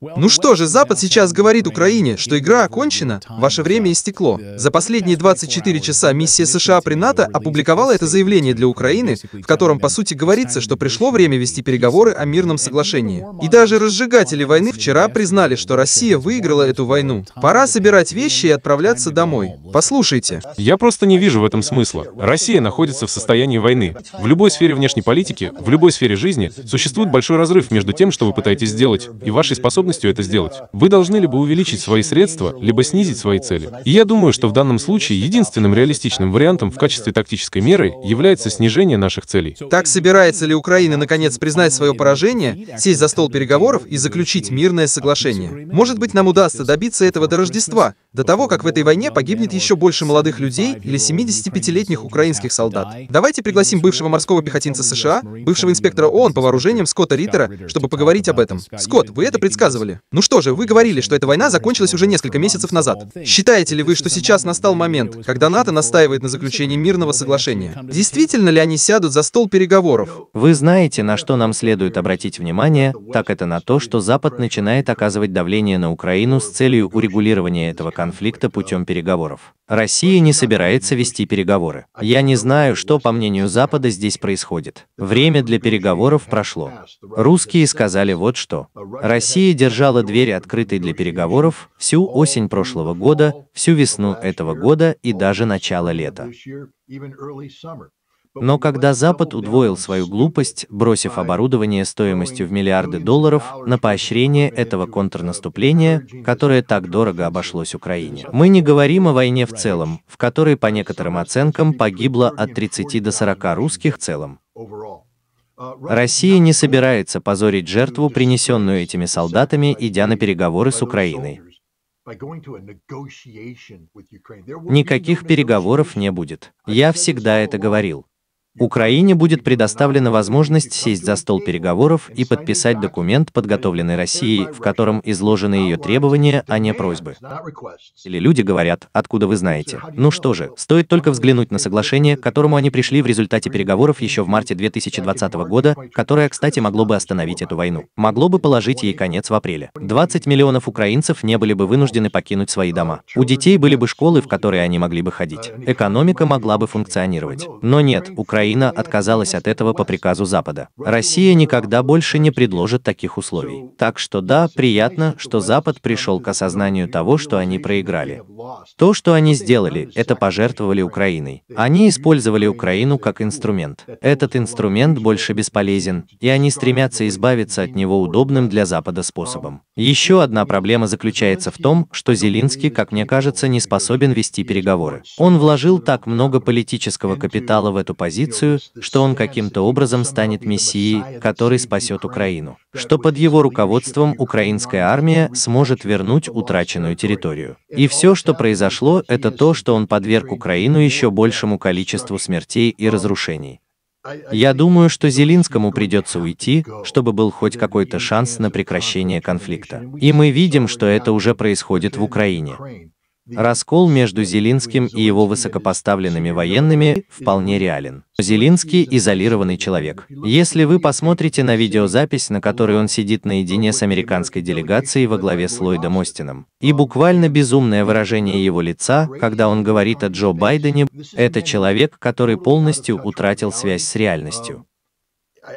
Ну что же, Запад сейчас говорит Украине, что игра окончена, ваше время истекло. За последние 24 часа миссия США при НАТО опубликовала это заявление для Украины, в котором, по сути, говорится, что пришло время вести переговоры о мирном соглашении. И даже разжигатели войны вчера признали, что Россия выиграла эту войну. Пора собирать вещи и отправляться домой. Послушайте. Я просто не вижу в этом смысла. Россия находится в состоянии войны. В любой сфере внешней политики, в любой сфере жизни существует большой разрыв между тем, что вы пытаетесь сделать, и вашей способностью способностью это сделать. Вы должны либо увеличить свои средства, либо снизить свои цели. И я думаю, что в данном случае единственным реалистичным вариантом в качестве тактической меры является снижение наших целей. Так собирается ли Украина наконец признать свое поражение, сесть за стол переговоров и заключить мирное соглашение? Может быть, нам удастся добиться этого до Рождества, до того, как в этой войне погибнет еще больше молодых людей или 75-летних украинских солдат. Давайте пригласим бывшего морского пехотинца США, бывшего инспектора ООН по вооружениям Скотта Риттера, чтобы поговорить об этом. Скотт, вы это предсказывали. Ну что же, вы говорили, что эта война закончилась уже несколько месяцев назад. Считаете ли вы, что сейчас настал момент, когда НАТО настаивает на заключении мирного соглашения? Действительно ли они сядут за стол переговоров? Вы знаете, на что нам следует обратить внимание, так это на то, что Запад начинает оказывать давление на Украину с целью урегулирования этого конфликта конфликта путем переговоров. Россия не собирается вести переговоры. Я не знаю, что, по мнению Запада, здесь происходит. Время для переговоров прошло. Русские сказали вот что. Россия держала двери открытой для переговоров всю осень прошлого года, всю весну этого года и даже начало лета. Но когда Запад удвоил свою глупость, бросив оборудование стоимостью в миллиарды долларов на поощрение этого контрнаступления, которое так дорого обошлось Украине. Мы не говорим о войне в целом, в которой по некоторым оценкам погибло от 30 до 40 русских в целом. Россия не собирается позорить жертву, принесенную этими солдатами, идя на переговоры с Украиной. Никаких переговоров не будет. Я всегда это говорил. Украине будет предоставлена возможность сесть за стол переговоров и подписать документ, подготовленный Россией, в котором изложены ее требования, а не просьбы. Или люди говорят, откуда вы знаете. Ну что же, стоит только взглянуть на соглашение, к которому они пришли в результате переговоров еще в марте 2020 года, которое, кстати, могло бы остановить эту войну. Могло бы положить ей конец в апреле. 20 миллионов украинцев не были бы вынуждены покинуть свои дома. У детей были бы школы, в которые они могли бы ходить. Экономика могла бы функционировать. Но нет, Украина Украина отказалась от этого по приказу Запада. Россия никогда больше не предложит таких условий. Так что да, приятно, что Запад пришел к осознанию того, что они проиграли. То, что они сделали, это пожертвовали Украиной. Они использовали Украину как инструмент. Этот инструмент больше бесполезен, и они стремятся избавиться от него удобным для Запада способом. Еще одна проблема заключается в том, что Зелинский, как мне кажется, не способен вести переговоры. Он вложил так много политического капитала в эту позицию, информацию, что он каким-то образом станет мессией, который спасет Украину, что под его руководством украинская армия сможет вернуть утраченную территорию. И все, что произошло, это то, что он подверг Украину еще большему количеству смертей и разрушений. Я думаю, что Зелинскому придется уйти, чтобы был хоть какой-то шанс на прекращение конфликта. И мы видим, что это уже происходит в Украине. Раскол между Зелинским и его высокопоставленными военными вполне реален. Зелинский – изолированный человек. Если вы посмотрите на видеозапись, на которой он сидит наедине с американской делегацией во главе с Ллойдом Остином, и буквально безумное выражение его лица, когда он говорит о Джо Байдене, это человек, который полностью утратил связь с реальностью.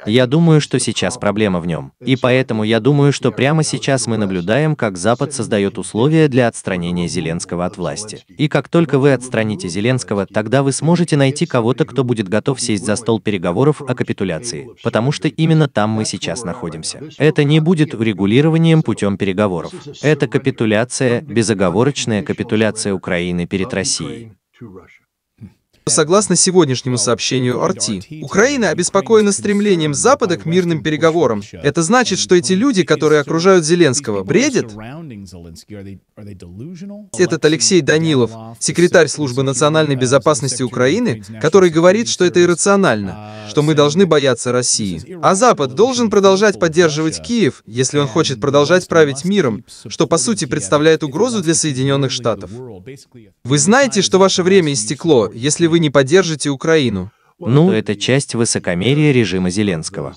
Я думаю, что сейчас проблема в нем. И поэтому я думаю, что прямо сейчас мы наблюдаем, как Запад создает условия для отстранения Зеленского от власти. И как только вы отстраните Зеленского, тогда вы сможете найти кого-то, кто будет готов сесть за стол переговоров о капитуляции. Потому что именно там мы сейчас находимся. Это не будет урегулированием путем переговоров. Это капитуляция, безоговорочная капитуляция Украины перед Россией. Согласно сегодняшнему сообщению RT, Украина обеспокоена стремлением Запада к мирным переговорам. Это значит, что эти люди, которые окружают Зеленского, бредят? Этот Алексей Данилов, секретарь Службы национальной безопасности Украины, который говорит, что это иррационально, что мы должны бояться России. А Запад должен продолжать поддерживать Киев, если он хочет продолжать править миром, что по сути представляет угрозу для Соединенных Штатов. Вы знаете, что ваше время истекло, если вы не поддержите Украину? Ну, это часть высокомерия режима Зеленского.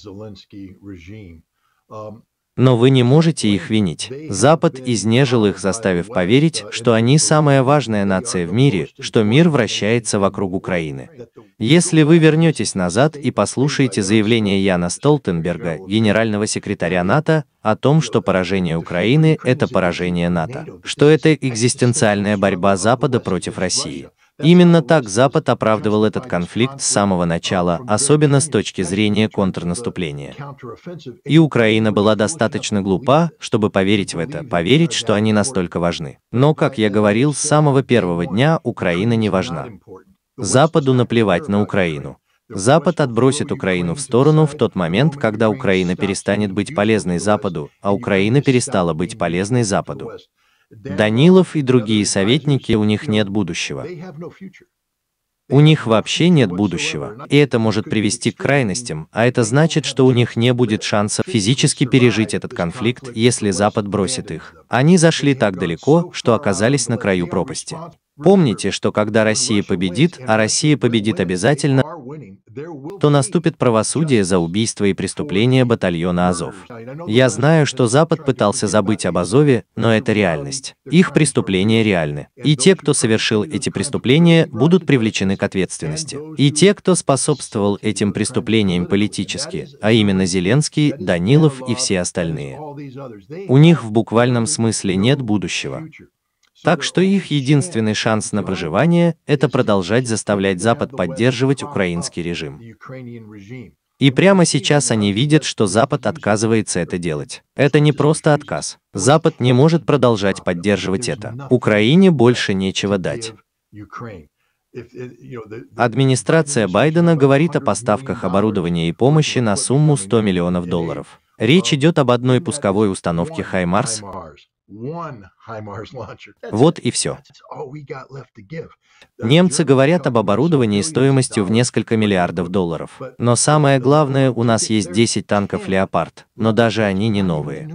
Но вы не можете их винить. Запад изнежил их, заставив поверить, что они самая важная нация в мире, что мир вращается вокруг Украины. Если вы вернетесь назад и послушаете заявление Яна Столтенберга, генерального секретаря НАТО, о том, что поражение Украины – это поражение НАТО, что это экзистенциальная борьба Запада против России, Именно так Запад оправдывал этот конфликт с самого начала, особенно с точки зрения контрнаступления. И Украина была достаточно глупа, чтобы поверить в это, поверить, что они настолько важны. Но, как я говорил, с самого первого дня Украина не важна. Западу наплевать на Украину. Запад отбросит Украину в сторону в тот момент, когда Украина перестанет быть полезной Западу, а Украина перестала быть полезной Западу. Данилов и другие советники, у них нет будущего. У них вообще нет будущего, и это может привести к крайностям, а это значит, что у них не будет шанса физически пережить этот конфликт, если Запад бросит их. Они зашли так далеко, что оказались на краю пропасти. Помните, что когда Россия победит, а Россия победит обязательно, то наступит правосудие за убийство и преступления батальона Азов. Я знаю, что Запад пытался забыть об Азове, но это реальность. Их преступления реальны. И те, кто совершил эти преступления, будут привлечены к ответственности. И те, кто способствовал этим преступлениям политически, а именно Зеленский, Данилов и все остальные. У них в буквальном смысле нет будущего. Так что их единственный шанс на проживание – это продолжать заставлять Запад поддерживать украинский режим. И прямо сейчас они видят, что Запад отказывается это делать. Это не просто отказ. Запад не может продолжать поддерживать это. Украине больше нечего дать. Администрация Байдена говорит о поставках оборудования и помощи на сумму 100 миллионов долларов. Речь идет об одной пусковой установке HIMARS, вот и все. Немцы говорят об оборудовании стоимостью в несколько миллиардов долларов. Но самое главное, у нас есть 10 танков «Леопард», но даже они не новые.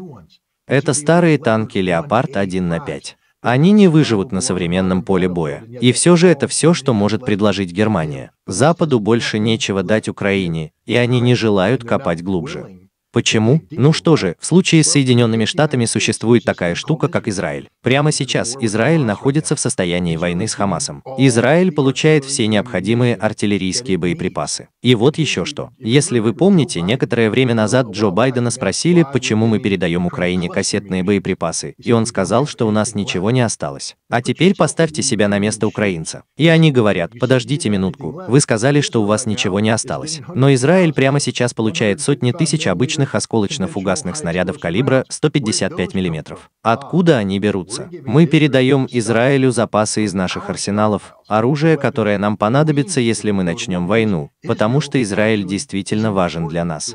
Это старые танки «Леопард 1 на 5». Они не выживут на современном поле боя. И все же это все, что может предложить Германия. Западу больше нечего дать Украине, и они не желают копать глубже. Почему? Ну что же, в случае с Соединенными Штатами существует такая штука, как Израиль. Прямо сейчас Израиль находится в состоянии войны с Хамасом. Израиль получает все необходимые артиллерийские боеприпасы. И вот еще что. Если вы помните, некоторое время назад Джо Байдена спросили, почему мы передаем Украине кассетные боеприпасы, и он сказал, что у нас ничего не осталось. А теперь поставьте себя на место украинца. И они говорят, подождите минутку, вы сказали, что у вас ничего не осталось. Но Израиль прямо сейчас получает сотни тысяч обычных мощных осколочно-фугасных снарядов калибра 155 мм. Откуда они берутся? Мы передаем Израилю запасы из наших арсеналов, оружие, которое нам понадобится, если мы начнем войну, потому что Израиль действительно важен для нас.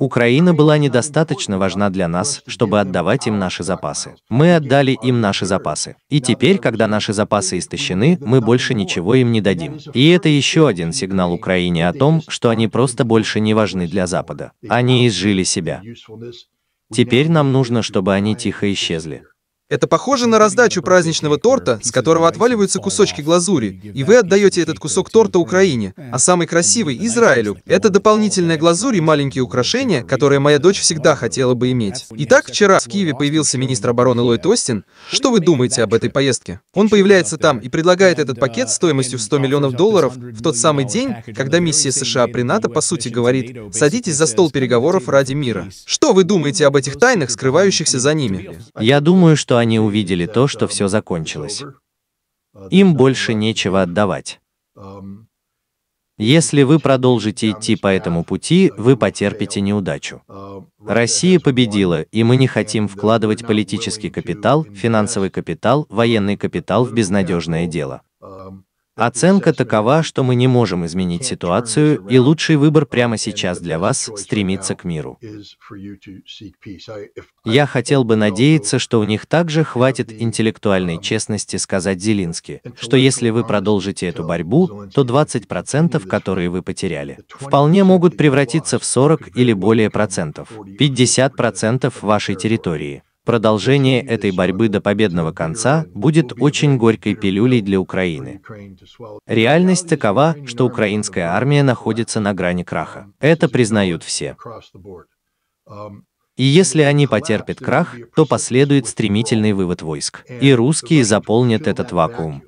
Украина была недостаточно важна для нас, чтобы отдавать им наши запасы. Мы отдали им наши запасы. И теперь, когда наши запасы истощены, мы больше ничего им не дадим. И это еще один сигнал Украине о том, что они просто больше не важны для Запада. Они изжили себя. Теперь нам нужно, чтобы они тихо исчезли. Это похоже на раздачу праздничного торта, с которого отваливаются кусочки глазури, и вы отдаете этот кусок торта Украине, а самый красивый – Израилю. Это дополнительная глазурь и маленькие украшения, которые моя дочь всегда хотела бы иметь. Итак, вчера в Киеве появился министр обороны Ллойд Остин. Что вы думаете об этой поездке? Он появляется там и предлагает этот пакет стоимостью в 100 миллионов долларов в тот самый день, когда миссия США при НАТО по сути говорит «садитесь за стол переговоров ради мира». Что вы думаете об этих тайнах, скрывающихся за ними? Я думаю, что они увидели то, что все закончилось. Им больше нечего отдавать. Эм, Если вы продолжите идти по этому пути, вы потерпите неудачу. Э, Россия победила, и мы не хотим вкладывать политический капитал, финансовый капитал, военный капитал в безнадежное дело. Эм, Оценка такова, что мы не можем изменить ситуацию, и лучший выбор прямо сейчас для вас – стремиться к миру. Я хотел бы надеяться, что у них также хватит интеллектуальной um, честности сказать Зелински, что если вы продолжите эту борьбу, то 20%, которые вы потеряли, вполне могут превратиться в 40 или более процентов, 50% вашей территории. Продолжение этой борьбы до победного конца будет очень горькой пилюлей для Украины. Реальность такова, что украинская армия находится на грани краха. Это признают все. И если они потерпят крах, то последует стремительный вывод войск, и русские заполнят этот вакуум.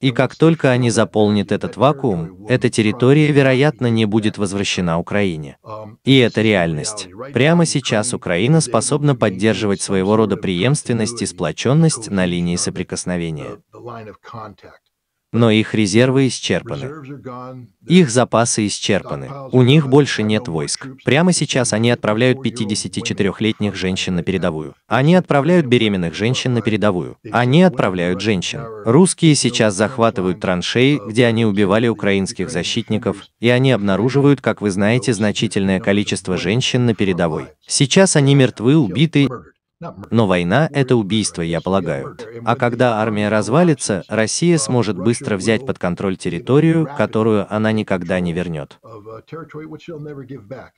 И как только они заполнят этот вакуум, эта территория, вероятно, не будет возвращена Украине. И это реальность. Прямо сейчас Украина способна поддерживать своего рода преемственность и сплоченность на линии соприкосновения но их резервы исчерпаны. Их запасы исчерпаны. У них больше нет войск. Прямо сейчас они отправляют 54-летних женщин на передовую. Они отправляют беременных женщин на передовую. Они отправляют женщин. Русские сейчас захватывают траншеи, где они убивали украинских защитников, и они обнаруживают, как вы знаете, значительное количество женщин на передовой. Сейчас они мертвы, убиты, но война — это убийство, я полагаю. А когда армия развалится, Россия э, сможет быстро взять под контроль территорию, которую она никогда не вернет. Uh,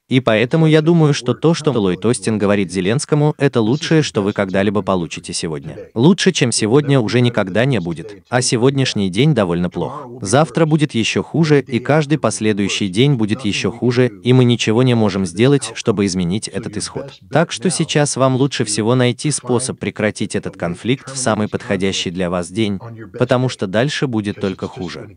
и поэтому я думаю, что то, что Ллойд Остин говорит Зеленскому, это лучшее, что вы когда-либо получите сегодня. Лучше, чем сегодня, уже никогда не будет. А сегодняшний день довольно плох. Завтра будет еще хуже, и каждый последующий день будет еще хуже, и мы ничего не можем сделать, чтобы изменить этот исход. Так что сейчас вам лучше всего всего найти способ прекратить этот конфликт в самый подходящий для вас день, потому что дальше будет только хуже.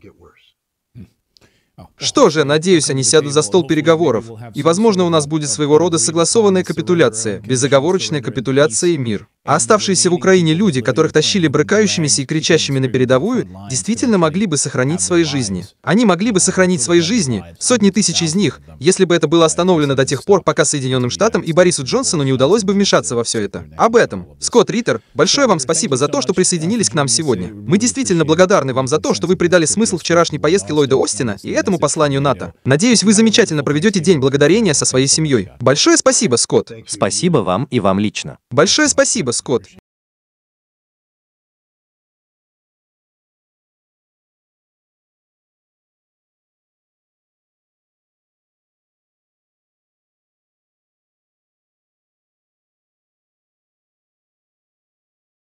Что же, надеюсь, они сядут за стол переговоров, и, возможно, у нас будет своего рода согласованная капитуляция, безоговорочная капитуляция и мир. А оставшиеся в Украине люди, которых тащили брыкающимися и кричащими на передовую, действительно могли бы сохранить свои жизни. Они могли бы сохранить свои жизни, сотни тысяч из них, если бы это было остановлено до тех пор, пока Соединенным Штатам и Борису Джонсону не удалось бы вмешаться во все это. Об этом. Скотт Риттер, большое вам спасибо за то, что присоединились к нам сегодня. Мы действительно благодарны вам за то, что вы придали смысл вчерашней поездке Ллойда Остина, и это этому посланию НАТО. Надеюсь, вы замечательно проведете День Благодарения со своей семьей. Большое спасибо, Скотт. Спасибо вам и вам лично. Большое спасибо, Скотт.